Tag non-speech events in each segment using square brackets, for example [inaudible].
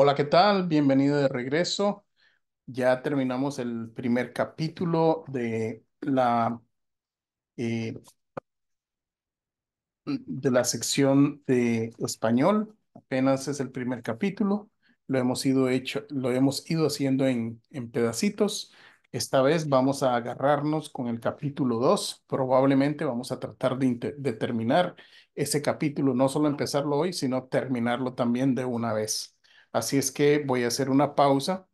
Hola, ¿qué tal? Bienvenido de regreso. Ya terminamos el primer capítulo de la, eh, de la sección de español. Apenas es el primer capítulo. Lo hemos ido, hecho, lo hemos ido haciendo en, pedacitos. Esta vez vamos a agarrarnos con el capítulo 2. Probablemente vamos a tratar de, de terminar ese capítulo, no solo empezarlo hoy, sino terminarlo también de una vez. Así es que voy a hacer una pausa,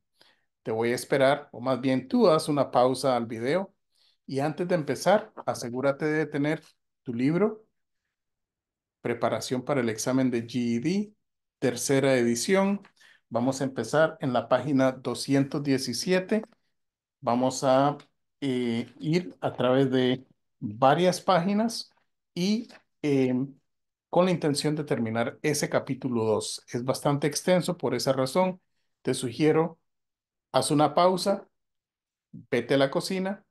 te voy a esperar, o más bien tú haz una pausa al video y antes de empezar, asegúrate de tener tu libro, Preparación para el examen de GED, tercera edición. Vamos a empezar en la página 217. Vamos a eh, ir a través de varias páginas y em, con la intención de terminar ese capítulo 2. Es bastante extenso, por esa razón te sugiero, haz una pausa, vete a la cocina,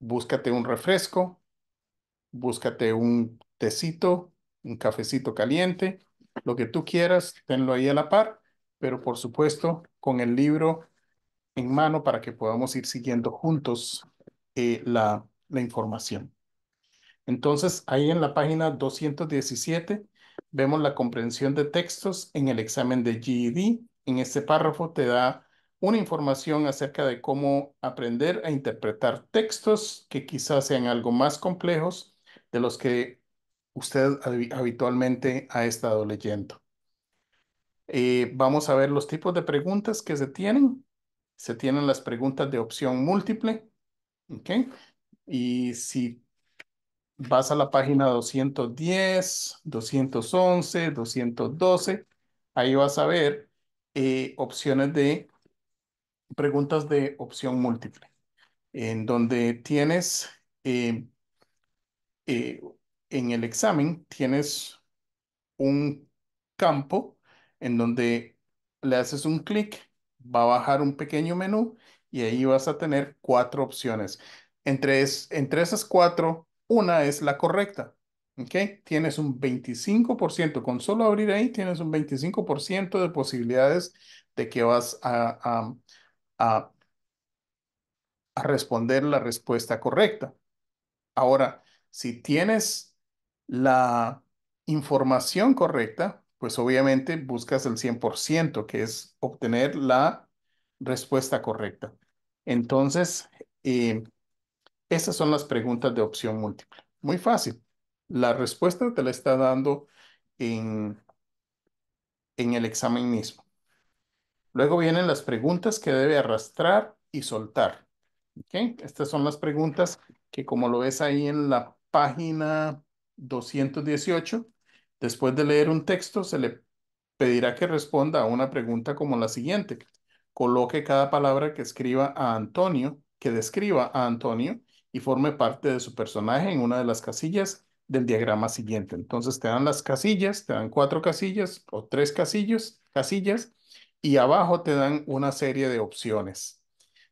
búscate un refresco, búscate un tecito, un cafecito caliente, lo que tú quieras, tenlo ahí a la par, pero por supuesto con el libro en mano para que podamos ir siguiendo juntos eh, la información. Entonces, ahí en la página 217 vemos la comprensión de textos en el examen de GED. En este párrafo te da una información acerca de cómo aprender a interpretar textos que quizás sean algo más complejos de los que usted habitualmente ha estado leyendo. Eh, vamos a ver los tipos de preguntas que se tienen. Se tienen las preguntas de opción múltiple. Y si vas a la página 210, 211, 212. Ahí vas a ver eh, opciones de preguntas de opción múltiple, en donde tienes, eh, eh, en el examen, tienes un campo en donde le haces un clic, va a bajar un pequeño menú y ahí vas a tener cuatro opciones. Entre, entre esas cuatro una es la correcta. ¿ok? Tienes un 25%, con solo abrir ahí tienes un 25% de posibilidades de que vas a, a, responder la respuesta correcta. Ahora, si tienes la información correcta, pues obviamente buscas el 100%, que es obtener la respuesta correcta. Entonces, eh, esas son las preguntas de opción múltiple. Muy fácil. La respuesta te la está dando en, el examen mismo. Luego vienen las preguntas que debe arrastrar y soltar. Estas son las preguntas que como lo ves ahí en la página 218, después de leer un texto se le pedirá que responda a una pregunta como la siguiente. Coloque cada palabra que escriba a Antonio, que describa a Antonio y forme parte de su personaje en una de las casillas del diagrama siguiente. Entonces te dan las casillas, te dan cuatro casillas o tres casillas, casillas y abajo te dan una serie de opciones.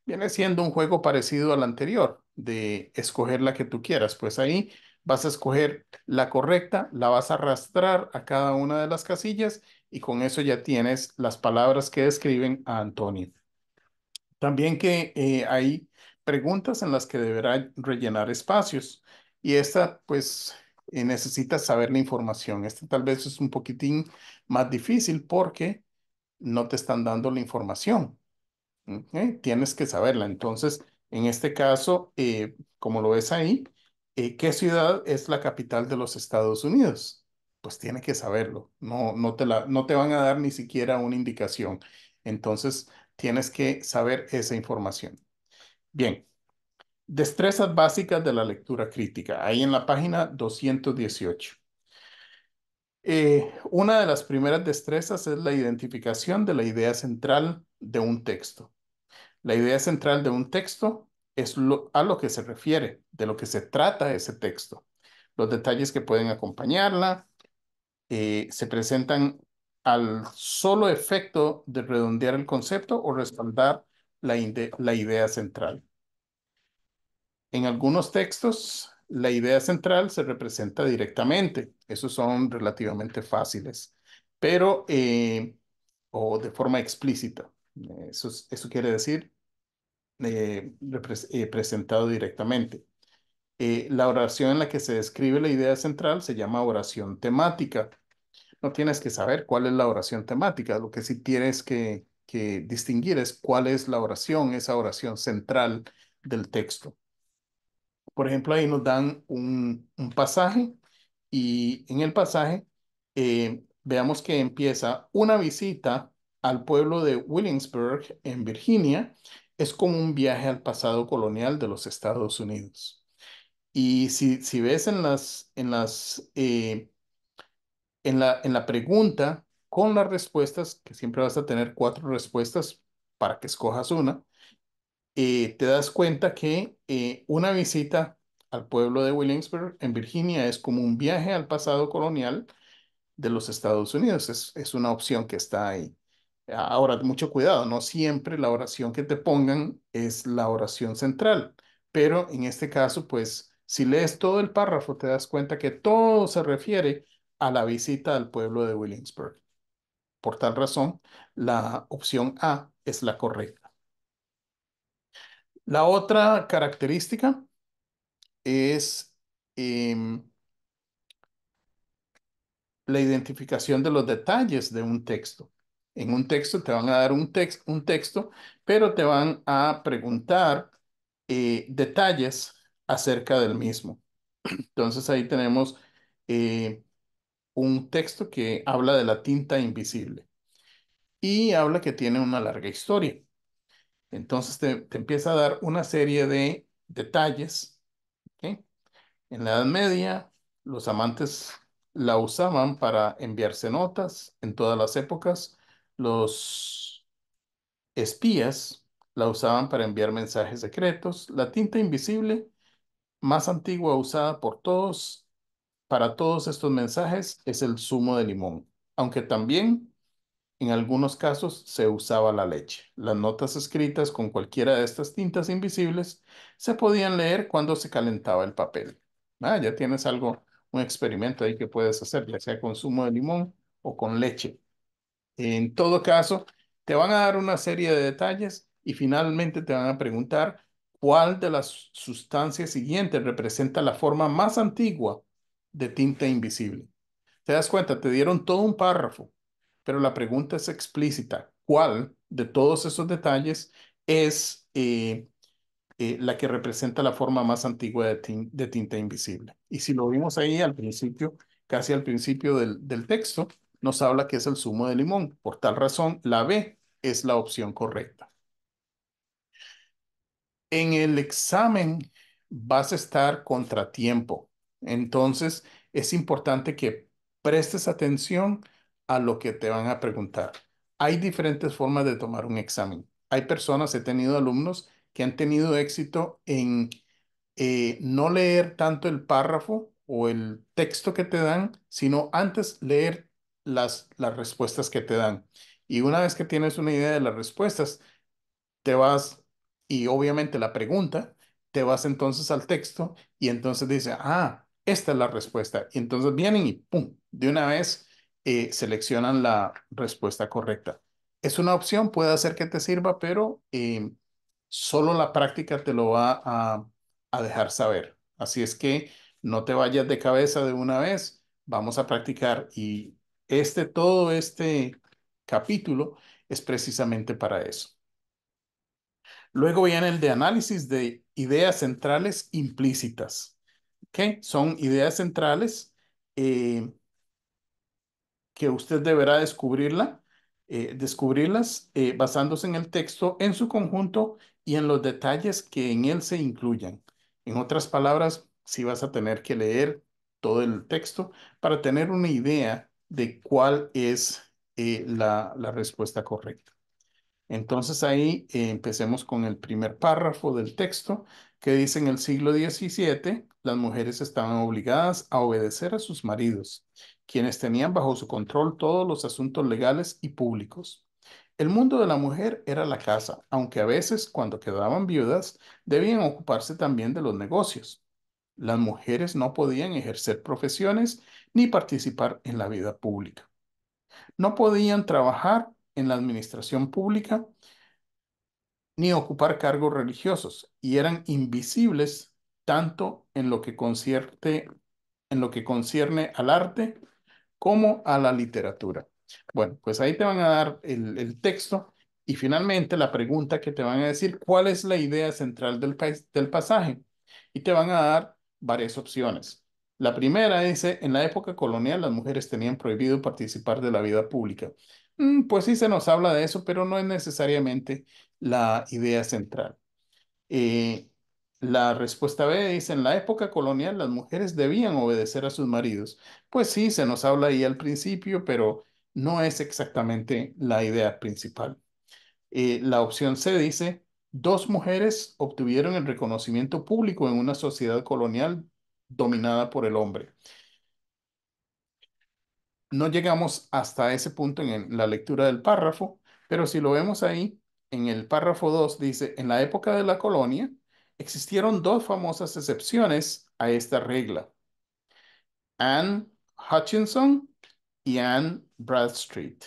Viene siendo un juego parecido al anterior, de escoger la que tú quieras. Pues ahí vas a escoger la correcta, la vas a arrastrar a cada una de las casillas y con eso ya tienes las palabras que describen a Antonio. También que eh, ahí preguntas en las que deberá rellenar espacios. Y esta, pues, eh, necesita saber la información. Este tal vez es un poquitín más difícil porque no te están dando la información. Tienes que saberla. Entonces, en este caso, eh, como lo ves ahí, eh, ¿qué ciudad es la capital de los Estados Unidos? Pues tiene que saberlo. No, no, te no te van a dar ni siquiera una indicación. Entonces, tienes que saber esa información. Bien, destrezas básicas de la lectura crítica, ahí en la página 218. Eh, una de las primeras destrezas es la identificación de la idea central de un texto. La idea central de un texto es a lo que se refiere, de lo que se trata ese texto. Los detalles que pueden acompañarla eh, se presentan al solo efecto de redondear el concepto o respaldar la, idea central. En algunos textos, la idea central se representa directamente. Esos son relativamente fáciles, pero eh, o de forma explícita. Eso, quiere decir eh, eh, presentado directamente. la oración en la que se describe la idea central se llama oración temática. No tienes que saber cuál es la oración temática, lo que sí tienes que distinguir es cuál es la oración, esa oración central del texto. Por ejemplo, ahí nos dan un, pasaje y en el pasaje eh, veamos que empieza una visita al pueblo de Williamsburg en Virginia es como un viaje al pasado colonial de los Estados Unidos. Y si, si ves en las, en las, eh, en la, en la pregunta con las respuestas, que siempre vas a tener cuatro respuestas para que escojas una, eh, te das cuenta que eh, una visita al pueblo de Williamsburg en Virginia es como un viaje al pasado colonial de los Estados Unidos. Es, es una opción que está ahí. Ahora, mucho cuidado, no siempre la oración que te pongan es la oración central, pero en este caso, pues, si lees todo el párrafo, te das cuenta que todo se refiere a la visita al pueblo de Williamsburg. Por tal razón, la opción A es la correcta. La otra característica es em, la identificación de los detalles de un texto. En un texto te van a dar un, un texto, pero te van a preguntar eh, detalles acerca del mismo. [clears throat] Entonces ahí tenemos eh, un texto que habla de la tinta invisible y habla que tiene una larga historia. Entonces te, empieza a dar una serie de detalles. En la Edad Media, los amantes la usaban para enviarse notas en todas las épocas. Los espías la usaban para enviar mensajes secretos. La tinta invisible, más antigua usada por todos, para todos estos mensajes es el zumo de limón, aunque también en algunos casos se usaba la leche. Las notas escritas con cualquiera de estas tintas invisibles se podían leer cuando se calentaba el papel. Ah, ya tienes algo, un experimento ahí que puedes hacer, ya sea con zumo de limón o con leche. En todo caso, te van a dar una serie de detalles y finalmente te van a preguntar cuál de las sustancias siguientes representa la forma más antigua de tinta invisible. Te das cuenta, te dieron todo un párrafo, pero la pregunta es explícita. ¿Cuál de todos esos detalles es eh, eh, la que representa la forma más antigua de, tinta invisible? Y si lo vimos ahí al principio, casi al principio del, del texto, nos habla que es el zumo de limón. Por tal razón, la B es la opción correcta. En el examen vas a estar contratiempo. Entonces, es importante que prestes atención a lo que te van a preguntar. Hay diferentes formas de tomar un examen. Hay personas, he tenido alumnos que han tenido éxito en eh, no leer tanto el párrafo o el texto que te dan, sino antes leer las, las respuestas que te dan. Y una vez que tienes una idea de las respuestas, te vas, y obviamente la pregunta, te vas entonces al texto y entonces dice, ah, esta es la respuesta. Y entonces vienen y ¡pum! De una vez eh, seleccionan la respuesta correcta. Es una opción, puede hacer que te sirva, pero em, solo la práctica te lo va a, a dejar saber. Así es que no te vayas de cabeza de una vez, vamos a practicar. Y este, todo este capítulo es precisamente para eso. Luego viene el de análisis de ideas centrales implícitas. Son ideas centrales eh, que usted deberá descubrirla, eh, descubrirlas eh, basándose en el texto, en su conjunto y en los detalles que en él se incluyan. En otras palabras, si vas a tener que leer todo el texto para tener una idea de cuál es la, respuesta correcta. Entonces ahí empecemos con el primer párrafo del texto que dice en el siglo XVII, las mujeres estaban obligadas a obedecer a sus maridos, quienes tenían bajo su control todos los asuntos legales y públicos. El mundo de la mujer era la casa, aunque a veces, cuando quedaban viudas, debían ocuparse también de los negocios. Las mujeres no podían ejercer profesiones ni participar en la vida pública. No podían trabajar en la administración pública ni ocupar cargos religiosos, y eran invisibles tanto en lo que en lo que concierne al arte como a la literatura. Bueno, pues ahí te van a dar el, texto y finalmente la pregunta que te van a decir, ¿cuál es la idea central del, del pasaje? Y te van a dar varias opciones. La primera dice, en la época colonial las mujeres tenían prohibido participar de la vida pública Mm, pues sí se nos habla de eso, pero no es necesariamente la idea central. Eh, la respuesta B dice, en la época colonial las mujeres debían obedecer a sus maridos. Pues sí, se nos habla ahí al principio, pero no es exactamente la idea principal. Eh, la opción C dice, dos mujeres obtuvieron el reconocimiento público en una sociedad colonial dominada por el hombre no llegamos hasta ese punto en, la lectura del párrafo, pero si lo vemos ahí, en el párrafo 2 dice, en la época de la colonia existieron dos famosas excepciones a esta regla. Anne Hutchinson y Anne Bradstreet.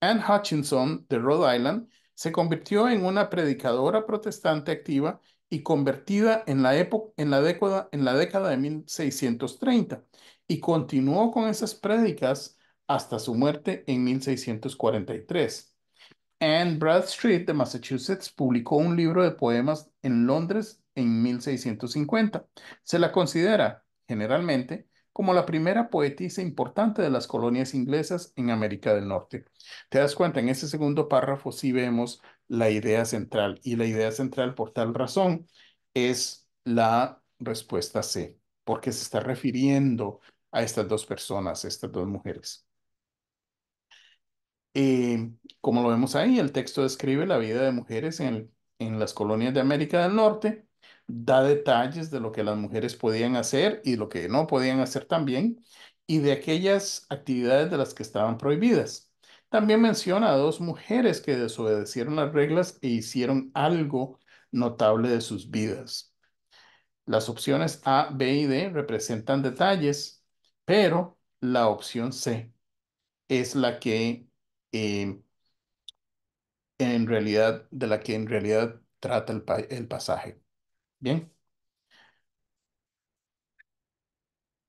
Anne Hutchinson de Rhode Island se convirtió en una predicadora protestante activa y convertida en la, época, en la, década, en la década de 1630 y continuó con esas prédicas hasta su muerte en 1643. Anne Bradstreet de Massachusetts publicó un libro de poemas en Londres en 1650. Se la considera, generalmente, como la primera poetisa importante de las colonias inglesas en América del Norte. Te das cuenta, en ese segundo párrafo sí vemos la idea central y la idea central por tal razón es la respuesta C, porque se está refiriendo a estas dos personas, estas dos mujeres como lo vemos ahí, el texto describe la vida de mujeres en, en las colonias de América del Norte, da detalles de lo que las mujeres podían hacer y lo que no podían hacer también, y de aquellas actividades de las que estaban prohibidas. También menciona a dos mujeres que desobedecieron las reglas e hicieron algo notable de sus vidas. Las opciones A, B y D representan detalles, pero la opción C es la que Em, en realidad, de la que en realidad trata el, pasaje. Bien.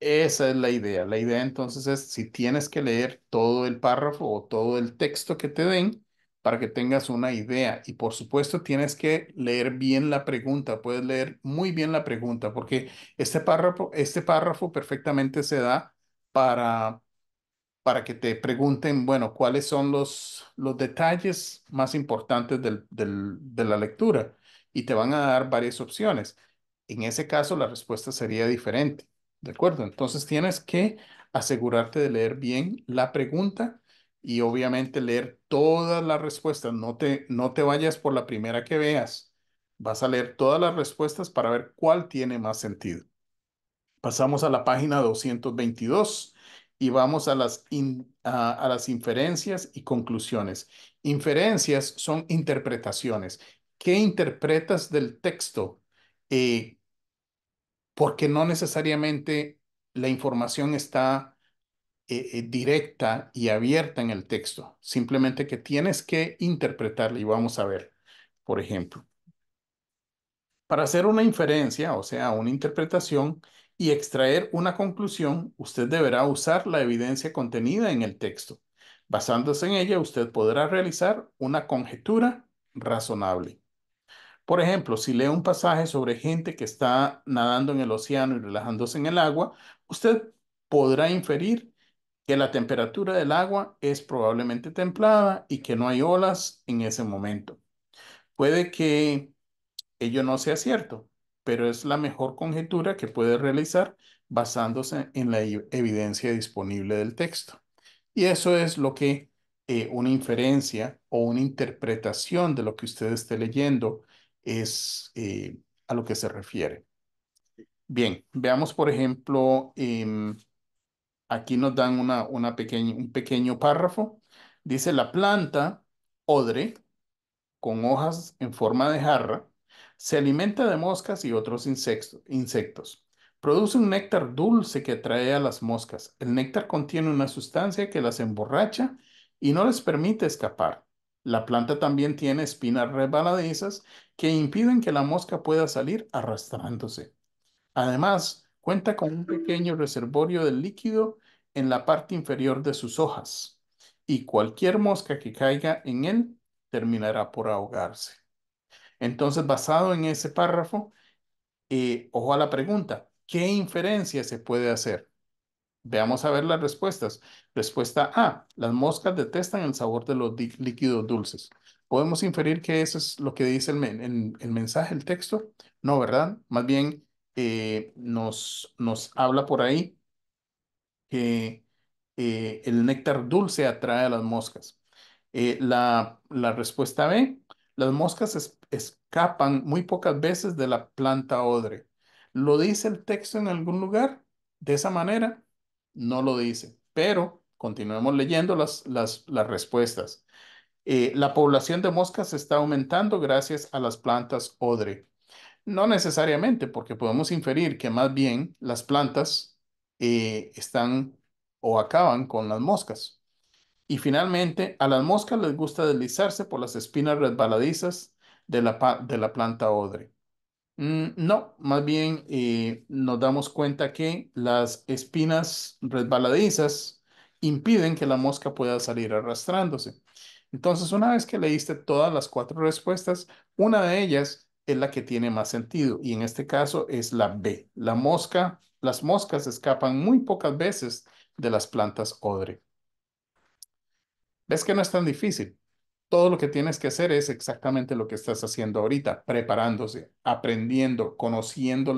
Esa es la idea. La idea entonces es si tienes que leer todo el párrafo o todo el texto que te den para que tengas una idea. Y por supuesto tienes que leer bien la pregunta. Puedes leer muy bien la pregunta porque este párrafo, este párrafo perfectamente se da para para que te pregunten, bueno, cuáles son los, los detalles más importantes de la lectura y te van a dar varias opciones. En ese caso, la respuesta sería diferente, ¿de acuerdo? Entonces tienes que asegurarte de leer bien la pregunta y obviamente leer todas las respuestas. No te, no te vayas por la primera que veas. Vas a leer todas las respuestas para ver cuál tiene más sentido. Pasamos a la página 222 y vamos a las, inferencias y conclusiones. Inferencias son interpretaciones. ¿Qué interpretas del texto? Eh, porque no necesariamente la información está eh, eh, directa y abierta en el texto, simplemente que tienes que interpretarla y vamos a ver, por ejemplo. Para hacer una inferencia, o sea, una interpretación, y extraer una conclusión, usted deberá usar la evidencia contenida en el texto. Basándose en ella, usted podrá realizar una conjetura razonable. Por ejemplo, si lee un pasaje sobre gente que está nadando en el océano y relajándose en el agua, usted podrá inferir que la temperatura del agua es probablemente templada y que no hay olas en ese momento. Puede que ello no sea cierto, pero es la mejor conjetura que puede realizar basándose en la e-, evidencia disponible del texto. Y eso es lo que eh, una inferencia o una interpretación de lo que usted esté leyendo es eh, a lo que se refiere. Bien, veamos por ejemplo, em, aquí nos dan una, un pequeño párrafo. Dice la planta odre con hojas en forma de jarra se alimenta de moscas y otros insectos. Produce un néctar dulce que atrae a las moscas. El néctar contiene una sustancia que las emborracha y no les permite escapar. La planta también tiene espinas rebaladizas que impiden que la mosca pueda salir arrastrándose. Además, cuenta con un pequeño reservorio de líquido en la parte inferior de sus hojas y cualquier mosca que caiga en él terminará por ahogarse. Entonces, basado en ese párrafo, eh, ojo a la pregunta, ¿qué inferencia se puede hacer? Veamos a ver las respuestas. Respuesta A, las moscas detestan el sabor de los líquidos dulces. ¿Podemos inferir que eso es lo que dice el, mensaje, el texto? No, ¿verdad? Más bien eh, nos, habla por ahí que eh, el néctar dulce atrae a las moscas. la, la respuesta B, las moscas escapan muy pocas veces de la planta odre. ¿Lo dice el texto en algún lugar? De esa manera, no lo dice. Pero continuemos leyendo las, las, respuestas. Eh, la población de moscas está aumentando gracias a las plantas odre. No necesariamente, porque podemos inferir que más bien las plantas eh, están o acaban con las moscas. Y finalmente, a las moscas les gusta deslizarse por las espinas resbaladizas de la, planta odre. Mm, no, más bien eh, nos damos cuenta que las espinas resbaladizas impiden que la mosca pueda salir arrastrándose. Entonces, una vez que leíste todas las cuatro respuestas, una de ellas es la que tiene más sentido y en este caso es la B. La mosca, las moscas escapan muy pocas veces de las plantas odre. ¿Ves que no es tan difícil? Todo lo que tienes que hacer es exactamente lo que estás haciendo ahorita, preparándose, aprendiendo, conociendo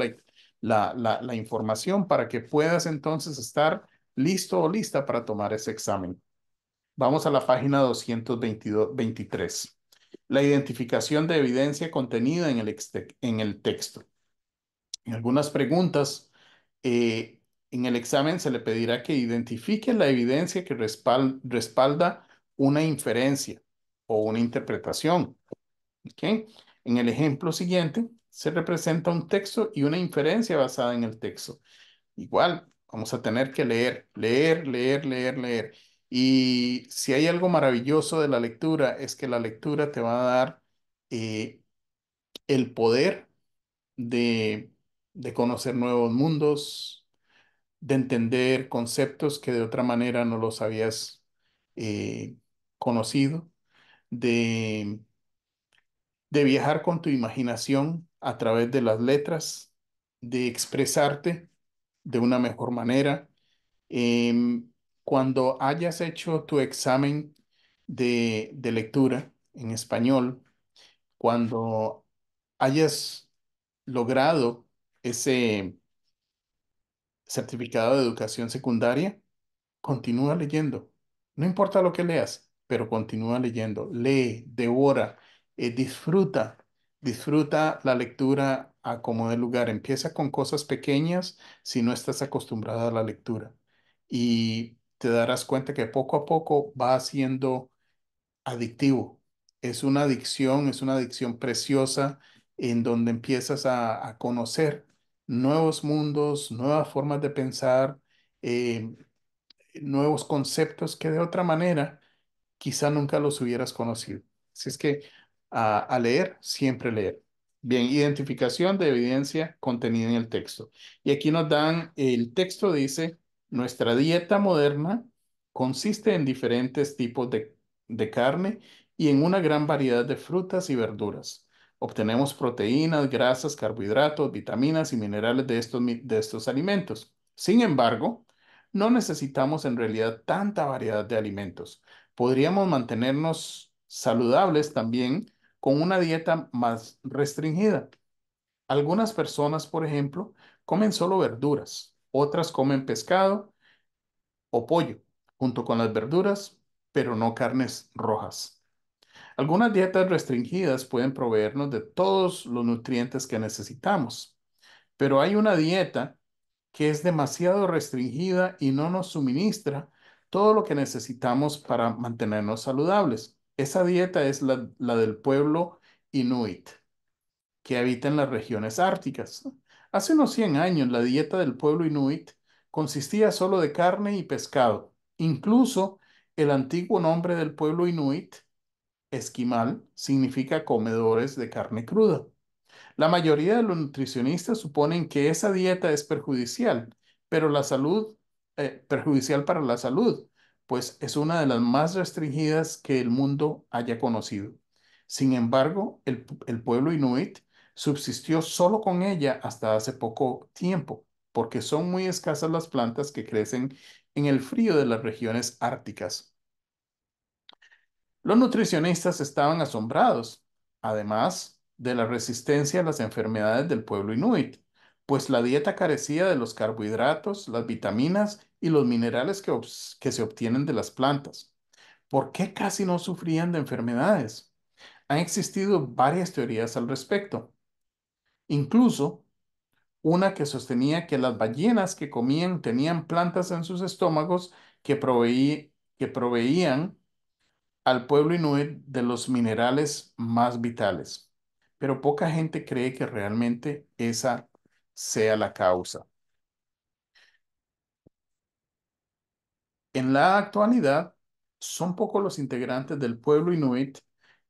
la, información para que puedas entonces estar listo o lista para tomar ese examen. Vamos a la página 223. La identificación de evidencia contenida en el, en el texto. En algunas preguntas, eh, en el examen se le pedirá que identifique la evidencia que respalda una inferencia o una interpretación. ¿Okay? En el ejemplo siguiente se representa un texto y una inferencia basada en el texto. Igual, vamos a tener que leer, leer, leer, leer, leer. Y si hay algo maravilloso de la lectura es que la lectura te va a dar eh, el poder de, conocer nuevos mundos, de entender conceptos que de otra manera no los habías eh, conocido de, de viajar con tu imaginación a través de las letras, de expresarte de una mejor manera. Em, cuando hayas hecho tu examen de, de lectura en español, cuando hayas logrado ese certificado de educación secundaria, continúa leyendo. No importa lo que leas, pero continúa leyendo, lee, devora, eh, disfruta, disfruta la lectura a como de lugar. Empieza con cosas pequeñas si no estás acostumbrada a la lectura y te darás cuenta que poco a poco va siendo adictivo. Es una adicción, es una adicción preciosa en donde empiezas a, conocer nuevos mundos, nuevas formas de pensar, eh, nuevos conceptos que de otra manera quizá nunca los hubieras conocido. Así es que ah, a, leer, siempre leer. Bien, identificación de evidencia contenida en el texto. Y aquí nos dan, el texto dice, nuestra dieta moderna consiste en diferentes tipos de, carne y en una gran variedad de frutas y verduras. Obtenemos proteínas, grasas, carbohidratos, vitaminas y minerales de estos alimentos. Sin embargo, no necesitamos en realidad tanta variedad de alimentos podríamos mantenernos saludables también con una dieta más restringida. Algunas personas, por ejemplo, comen solo verduras, otras comen pescado o pollo junto con las verduras, pero no carnes rojas. Algunas dietas restringidas pueden proveernos de todos los nutrientes que necesitamos, pero hay una dieta que es demasiado restringida y no nos suministra todo lo que necesitamos para mantenernos saludables. Esa dieta es la, del pueblo inuit, que habita en las regiones árticas. Hace unos 100 años, la dieta del pueblo inuit consistía solo de carne y pescado. Incluso el antiguo nombre del pueblo inuit, esquimal, significa comedores de carne cruda. La mayoría de los nutricionistas suponen que esa dieta es perjudicial, pero la salud eh, perjudicial para la salud, pues es una de las más restringidas que el mundo haya conocido. Sin embargo, el, el pueblo inuit subsistió solo con ella hasta hace poco tiempo, porque son muy escasas las plantas que crecen en el frío de las regiones árticas. Los nutricionistas estaban asombrados, además de la resistencia a las enfermedades del pueblo inuit, pues la dieta carecía de los carbohidratos, las vitaminas y los minerales que, se obtienen de las plantas. ¿Por qué casi no sufrían de enfermedades? Han existido varias teorías al respecto. Incluso una que sostenía que las ballenas que comían tenían plantas en sus estómagos que proveían al pueblo inuit de los minerales más vitales. Pero poca gente cree que realmente esa sea la causa. En la actualidad, son pocos los integrantes del pueblo inuit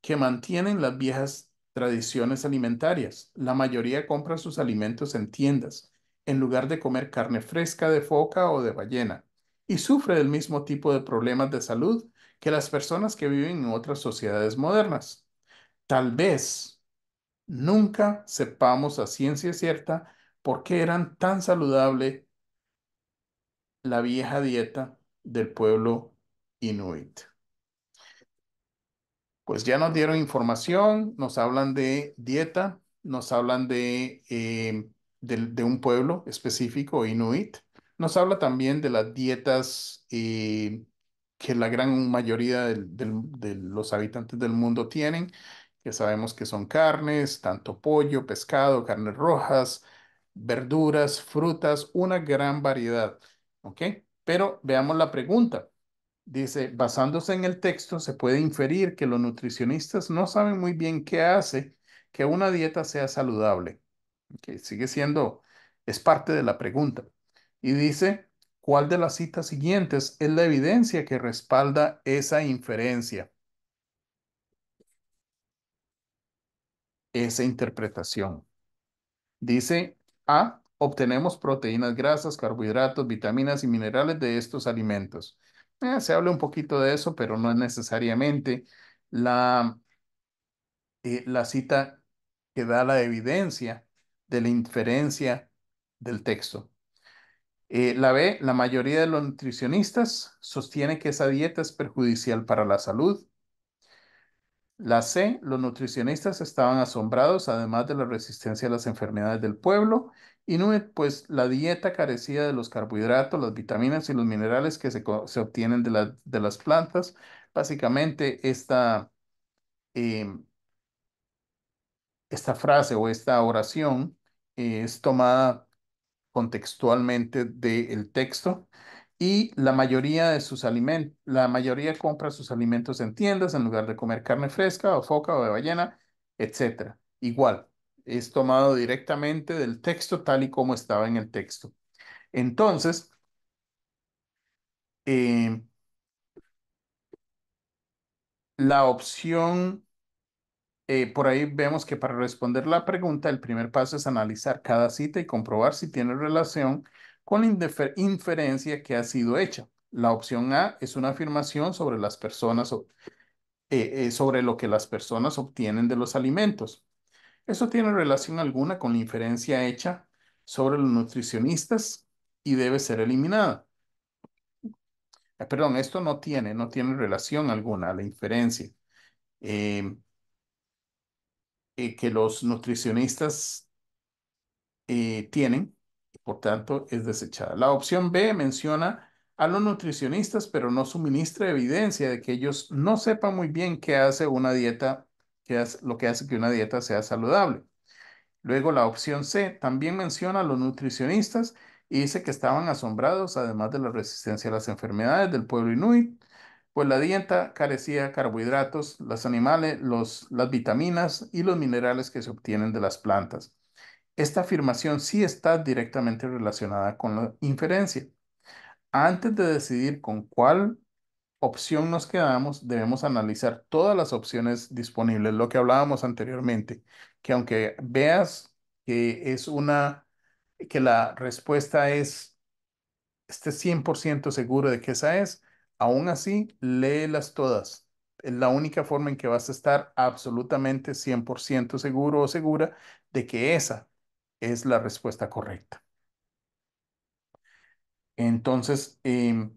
que mantienen las viejas tradiciones alimentarias. La mayoría compra sus alimentos en tiendas, en lugar de comer carne fresca de foca o de ballena, y sufre del mismo tipo de problemas de salud que las personas que viven en otras sociedades modernas. Tal vez nunca sepamos a ciencia cierta por qué eran tan saludable la vieja dieta del pueblo inuit. Pues ya nos dieron información, nos hablan de dieta, nos hablan de, eh, de, un pueblo específico, inuit, nos habla también de las dietas eh, que la gran mayoría de los habitantes del mundo tienen, que sabemos que son carnes, tanto pollo, pescado, carnes rojas, verduras, frutas, una gran variedad. ¿Ok? Pero veamos la pregunta. Dice, basándose en el texto, se puede inferir que los nutricionistas no saben muy bien qué hace que una dieta sea saludable. sigue siendo, es parte de la pregunta. Y dice, ¿cuál de las citas siguientes es la evidencia que respalda esa inferencia? Esa interpretación. Dice A, obtenemos proteínas grasas, carbohidratos, vitaminas y minerales de estos alimentos. Eh, se habla un poquito de eso, pero no es necesariamente la, eh, cita que da la evidencia de la inferencia del texto. Eh, la B, la mayoría de los nutricionistas sostiene que esa dieta es perjudicial para la salud. La C, los nutricionistas estaban asombrados, además de la resistencia a las enfermedades del pueblo Inuit, pues la dieta carecía de los carbohidratos, las vitaminas y los minerales que se, obtienen de, de, las plantas. Básicamente, esta, em, esta frase o esta oración es tomada contextualmente del texto y la mayoría de sus alimentos, la mayoría compra sus alimentos en tiendas en lugar de comer carne fresca o foca o de ballena, etc. Igual, es tomado directamente del texto tal y como estaba en el texto. Entonces, eh, la opción, eh, por ahí vemos que para responder la pregunta, el primer paso es analizar cada cita y comprobar si tiene relación con la inferencia que ha sido hecha. La opción A es una afirmación sobre las personas, eh, sobre lo que las personas obtienen de los alimentos. ¿Eso tiene relación alguna con la inferencia hecha sobre los nutricionistas y debe ser eliminada? Eh, perdón, esto no tiene, no tiene relación alguna a la inferencia. Eh, eh, que los nutricionistas tienen, y por tanto es desechada. La opción B menciona a los nutricionistas, pero no suministra evidencia de que ellos no sepan muy bien qué hace una dieta lo que hace que una dieta sea saludable. Luego la opción C también menciona a los nutricionistas y dice que estaban asombrados, además de la resistencia a las enfermedades del pueblo inuit, pues la dieta carecía de carbohidratos, los animales, las vitaminas y los minerales que se obtienen de las plantas. Esta afirmación sí está directamente relacionada con la inferencia. Antes de decidir con cuál opción nos quedamos, debemos analizar todas las opciones disponibles, lo que hablábamos anteriormente, que aunque veas que es una, que la respuesta es, estés 100% seguro de que esa es, aún así, léelas todas. Es la única forma en que vas a estar absolutamente 100% seguro o segura de que esa es la respuesta correcta. Entonces, eh,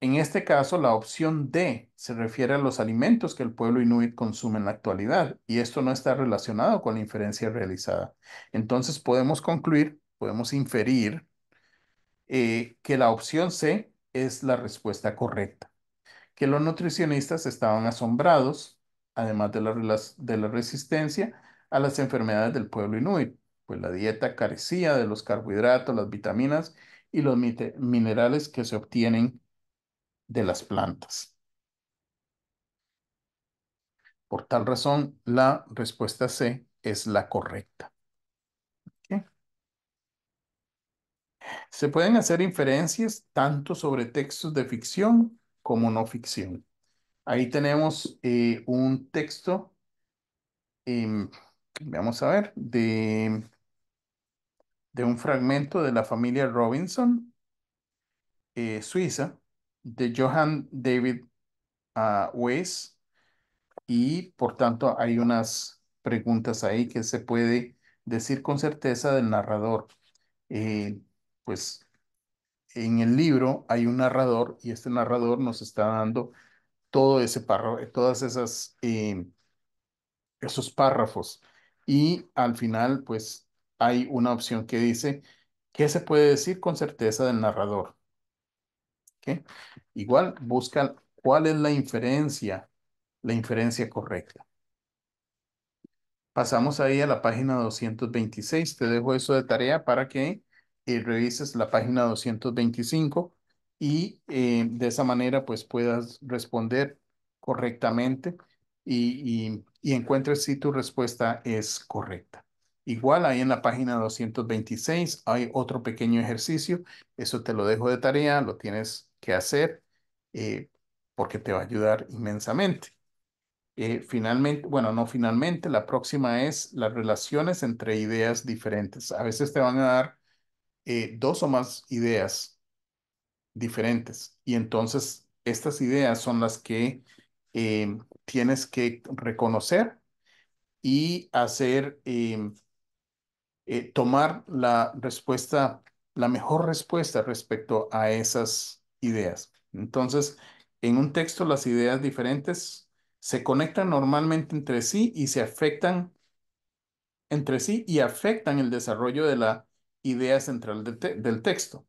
en este caso, la opción D se refiere a los alimentos que el pueblo inuit consume en la actualidad y esto no está relacionado con la inferencia realizada. Entonces podemos concluir, podemos inferir eh, que la opción C es la respuesta correcta, que los nutricionistas estaban asombrados, además de la, de la resistencia, a las enfermedades del pueblo inuit, pues la dieta carecía de los carbohidratos, las vitaminas y los minerales que se obtienen de las plantas. Por tal razón, la respuesta C es la correcta. Se pueden hacer inferencias tanto sobre textos de ficción como no ficción. Ahí tenemos eh, un texto, em, vamos a ver, de, de un fragmento de la familia Robinson, eh, Suiza, de Johann David ah, Weiss y por tanto hay unas preguntas ahí que se puede decir con certeza del narrador. Eh, pues en el libro hay un narrador y este narrador nos está dando todo ese eh, todas esas eh, esos párrafos y al final pues hay una opción que dice qué se puede decir con certeza del narrador Igual busca cuál es la inferencia, la inferencia correcta. Pasamos ahí a la página 226. Te dejo eso de tarea para que eh, revises la página 225 y eh, de esa manera pues puedas responder correctamente y, y encuentres si tu respuesta es correcta. Igual ahí en la página 226 hay otro pequeño ejercicio. Eso te lo dejo de tarea, lo tienes que hacer, eh, porque te va a ayudar inmensamente. Eh, finalmente, bueno, no finalmente, la próxima es las relaciones entre ideas diferentes. A veces te van a dar eh, dos o más ideas diferentes y entonces estas ideas son las que tienes que reconocer y hacer, tomar la respuesta, la mejor respuesta respecto a esas ideas. Entonces, en un texto las ideas diferentes se conectan normalmente entre sí y se afectan entre sí y afectan el desarrollo de la idea central del texto,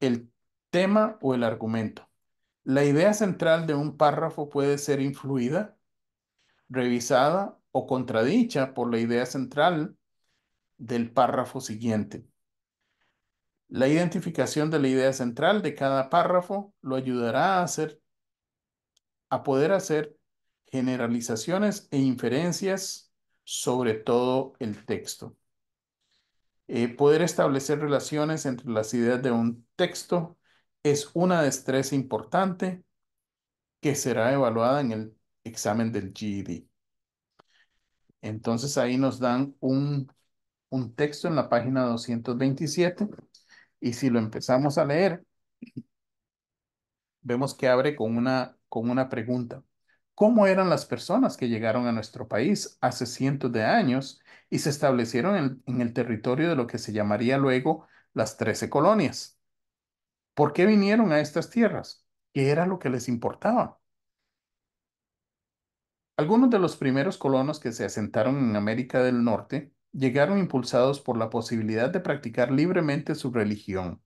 el tema o el argumento. La idea central de un párrafo puede ser influida, revisada o contradicha por la idea central del párrafo siguiente. La identificación de la idea central de cada párrafo lo ayudará a, hacer, a poder hacer generalizaciones e inferencias sobre todo el texto. Eh, poder establecer relaciones entre las ideas de un texto es una destreza importante que será evaluada en el examen del GED. Entonces ahí nos dan un, un texto en la página 227 y si lo empezamos a leer, vemos que abre con una, con una pregunta. ¿Cómo eran las personas que llegaron a nuestro país hace cientos de años y se establecieron en, en el territorio de lo que se llamaría luego las trece colonias? ¿Por qué vinieron a estas tierras? ¿Qué era lo que les importaba? Algunos de los primeros colonos que se asentaron en América del Norte llegaron impulsados por la posibilidad de practicar libremente su religión.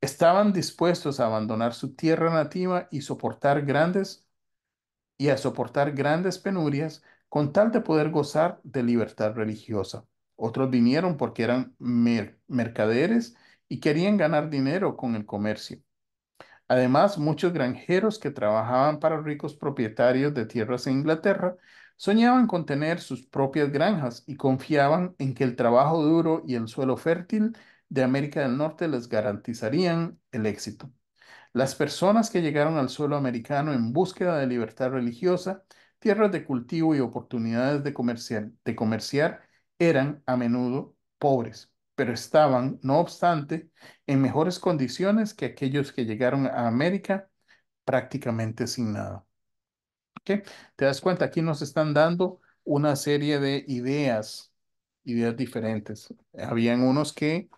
Estaban dispuestos a abandonar su tierra nativa y soportar grandes y a soportar grandes penurias con tal de poder gozar de libertad religiosa. Otros vinieron porque eran mercaderes y querían ganar dinero con el comercio. Además, muchos granjeros que trabajaban para ricos propietarios de tierras en Inglaterra Soñaban con tener sus propias granjas y confiaban en que el trabajo duro y el suelo fértil de América del Norte les garantizarían el éxito. Las personas que llegaron al suelo americano en búsqueda de libertad religiosa, tierras de cultivo y oportunidades de comerciar, eran a menudo pobres, pero estaban, no obstante, en mejores condiciones que aquellos que llegaron a América prácticamente sin nada. Te das cuenta, aquí nos están dando una serie de ideas, ideas diferentes. Habían unos que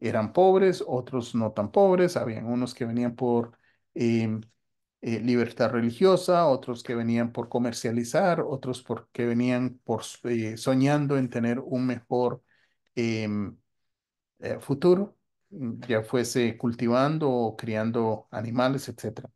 eran pobres, otros no tan pobres, habían unos que venían por em, eh, libertad religiosa, otros que venían por comercializar, otros porque venían por eh, soñando en tener un mejor em, eh, futuro, ya fuese cultivando o criando animales, etcétera.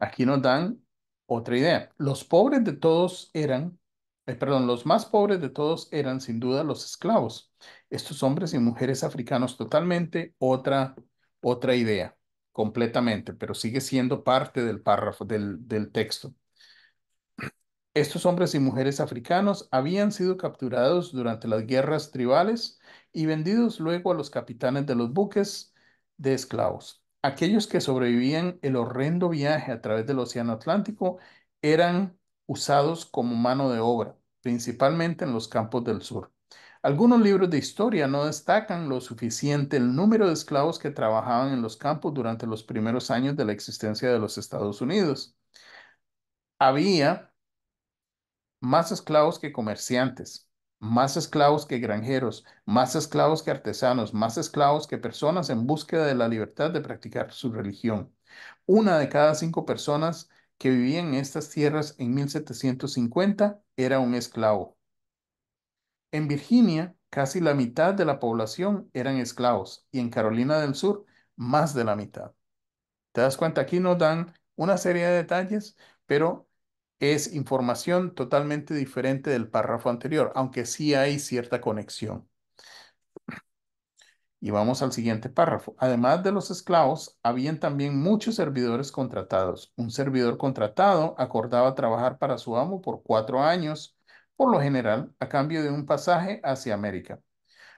Aquí nos dan otra idea. Los pobres de todos eran, eh, perdón, los más pobres de todos eran sin duda los esclavos. Estos hombres y mujeres africanos totalmente otra, otra idea, completamente, pero sigue siendo parte del párrafo, del texto. Estos hombres y mujeres africanos habían sido capturados durante las guerras tribales y vendidos luego a los capitanes de los buques de esclavos aquellos que sobrevivían el horrendo viaje a través del Océano Atlántico eran usados como mano de obra, principalmente en los campos del sur. Algunos libros de historia no destacan lo suficiente el número de esclavos que trabajaban en los campos durante los primeros años de la existencia de los Estados Unidos. Había más esclavos que comerciantes, más esclavos que granjeros, más esclavos que artesanos, más esclavos que personas en búsqueda de la libertad de practicar su religión. Una de cada cinco personas que vivían en estas tierras en 1750 era un esclavo. En Virginia, casi la mitad de la población eran esclavos y en Carolina del Sur, más de la mitad. ¿Te das cuenta? Aquí nos dan una serie de detalles, pero es información totalmente diferente del párrafo anterior, aunque sí hay cierta conexión. Y vamos al siguiente párrafo. Además de los esclavos, habían también muchos servidores contratados. Un servidor contratado acordaba trabajar para su amo por cuatro años, por lo general, a cambio de un pasaje hacia América.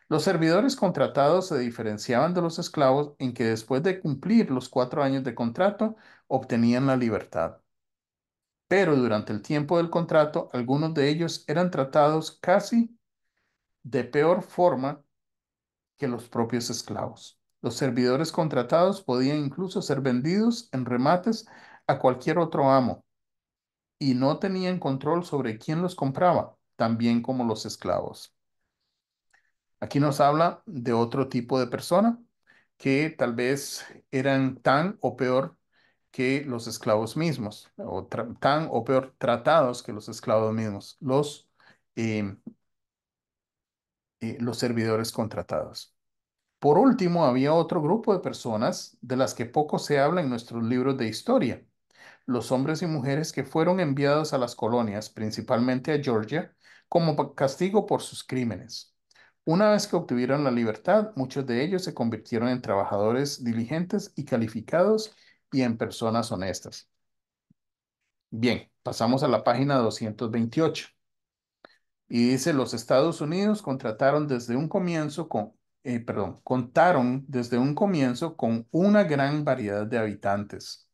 Los servidores contratados se diferenciaban de los esclavos en que después de cumplir los cuatro años de contrato, obtenían la libertad pero durante el tiempo del contrato algunos de ellos eran tratados casi de peor forma que los propios esclavos. Los servidores contratados podían incluso ser vendidos en remates a cualquier otro amo y no tenían control sobre quién los compraba, también como los esclavos. Aquí nos habla de otro tipo de persona que tal vez eran tan o peor que los esclavos mismos, o tan o peor tratados que los esclavos mismos, los, em, eh, los servidores contratados. Por último, había otro grupo de personas de las que poco se habla en nuestros libros de historia, los hombres y mujeres que fueron enviados a las colonias, principalmente a Georgia, como castigo por sus crímenes. Una vez que obtuvieron la libertad, muchos de ellos se convirtieron en trabajadores diligentes y calificados y en personas honestas. Bien, pasamos a la página 228. Y dice, los Estados Unidos contrataron desde un comienzo con, eh, perdón, contaron desde un comienzo con una gran variedad de habitantes.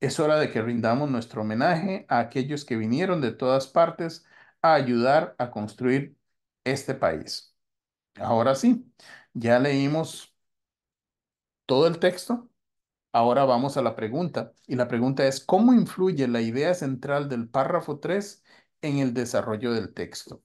Es hora de que rindamos nuestro homenaje a aquellos que vinieron de todas partes a ayudar a construir este país. Ahora sí, ya leímos todo el texto Ahora vamos a la pregunta. Y la pregunta es, ¿cómo influye la idea central del párrafo 3 en el desarrollo del texto?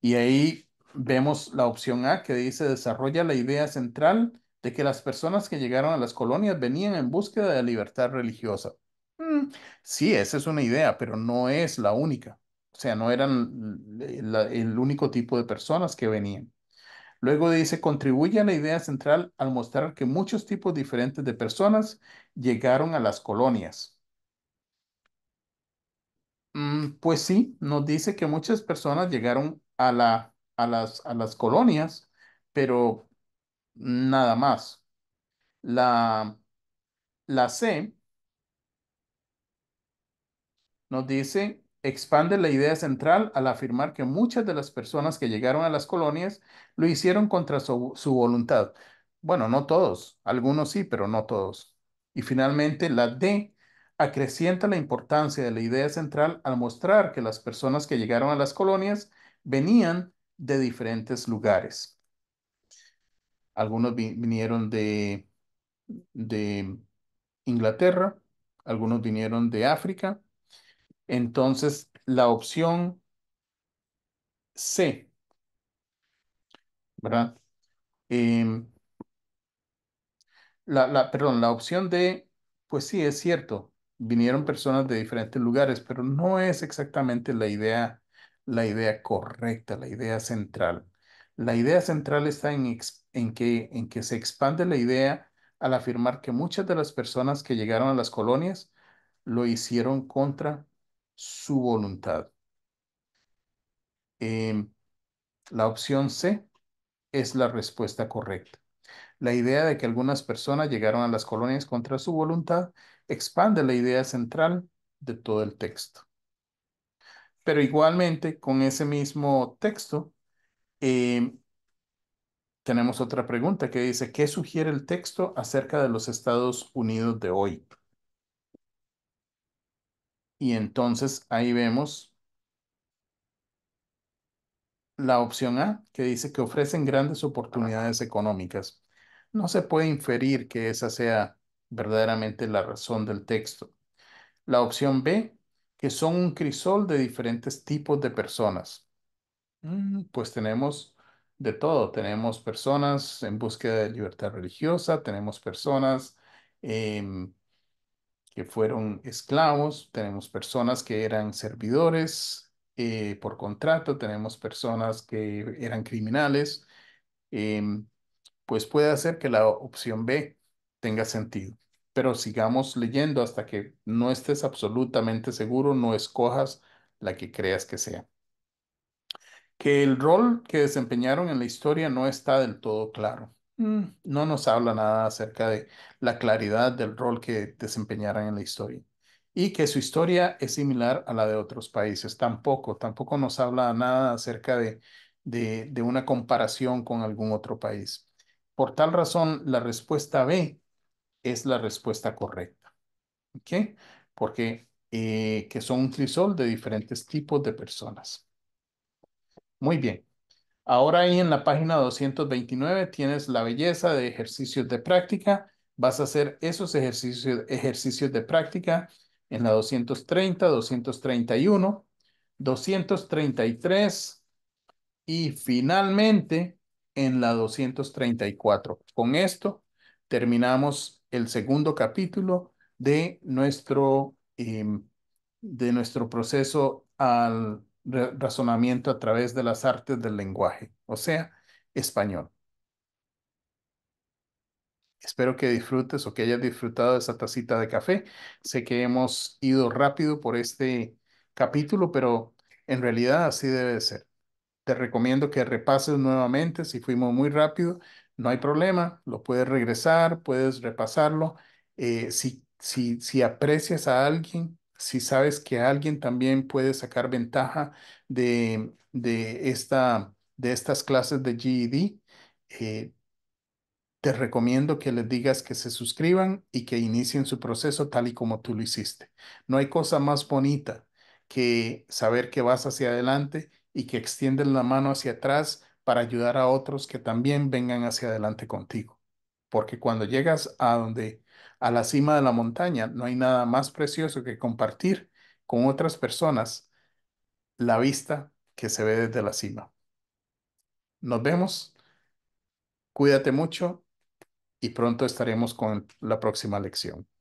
Y ahí vemos la opción A que dice, desarrolla la idea central de que las personas que llegaron a las colonias venían en búsqueda de libertad religiosa. Mm, sí, esa es una idea, pero no es la única. O sea, no eran eh, el único tipo de personas que venían. Luego dice, contribuye a la idea central al mostrar que muchos tipos diferentes de personas llegaron a las colonias. Mm, pues sí, nos dice que muchas personas llegaron a, la, a, las, colonias, pero nada más. La, la C nos dice expande la idea central al afirmar que muchas de las personas que llegaron a las colonias lo hicieron contra su, voluntad. Bueno, no todos, algunos sí, pero no todos. Y finalmente, la D acrecienta la importancia de la idea central al mostrar que las personas que llegaron a las colonias venían de diferentes lugares. Algunos vinieron de Inglaterra, algunos vinieron de África, entonces, la opción C, ¿verdad? Em, la, perdón, la opción D, pues sí, es cierto, vinieron personas de diferentes lugares, pero no es exactamente la idea, la idea correcta, la idea central. La idea central está en, en, que, en que se expande la idea al afirmar que muchas de las personas que llegaron a las colonias lo hicieron contra su voluntad. Em, la opción C es la respuesta correcta. La idea de que algunas personas llegaron a las colonias contra su voluntad expande la idea central de todo el texto. Pero igualmente, con ese mismo texto, em, tenemos otra pregunta que dice, ¿qué sugiere el texto acerca de los Estados Unidos de hoy? Y entonces ahí vemos la opción A, que dice que ofrecen grandes oportunidades económicas. No se puede inferir que esa sea verdaderamente la razón del texto. La opción B, que son un crisol de diferentes tipos de personas. Mm, pues tenemos de todo. Tenemos personas en búsqueda de libertad religiosa, tenemos personas em, que fueron esclavos, tenemos personas que eran servidores eh, por contrato, tenemos personas que eran criminales, em, pues puede hacer que la opción B tenga sentido. Pero sigamos leyendo hasta que no estés absolutamente seguro, no escojas la que creas que sea. Que el rol que desempeñaron en la historia no está del todo claro. Mm. no nos habla nada acerca de la claridad del rol que desempeñarán en la historia y que su historia es similar a la de otros países. Tampoco, tampoco nos habla nada acerca de, una comparación con algún otro país. Por tal razón, la respuesta B es la respuesta correcta. ¿Ok? Porque eh, que son un crisol de diferentes tipos de personas. Muy bien. Ahora ahí en la página 229 tienes la belleza de ejercicios de práctica. Vas a hacer esos ejercicios, ejercicios de práctica en la 230, 231, 233 y finalmente en la 234. Con esto terminamos el segundo capítulo de nuestro, em, de nuestro proceso al razonamiento a través de las artes del lenguaje, o sea, español. Espero que disfrutes o que hayas disfrutado de esa tacita de café. Sé que hemos ido rápido por este capítulo, pero en realidad así debe ser. Te recomiendo que repases nuevamente. Si fuimos muy rápido, no hay problema. Lo puedes regresar, puedes repasarlo. Eh, si, si, si aprecias a alguien si sabes que alguien también puede sacar ventaja de, esta, de estas clases de GED, eh, te recomiendo que les digas que se suscriban y que inicien su proceso tal y como tú lo hiciste. No hay cosa más bonita que saber que vas hacia adelante y que extiendes la mano hacia atrás para ayudar a otros que también vengan hacia adelante contigo. Porque cuando llegas a donde a la cima de la montaña. No hay nada más precioso que compartir con otras personas la vista que se ve desde la cima. Nos vemos. Cuídate mucho y pronto estaremos con la próxima lección.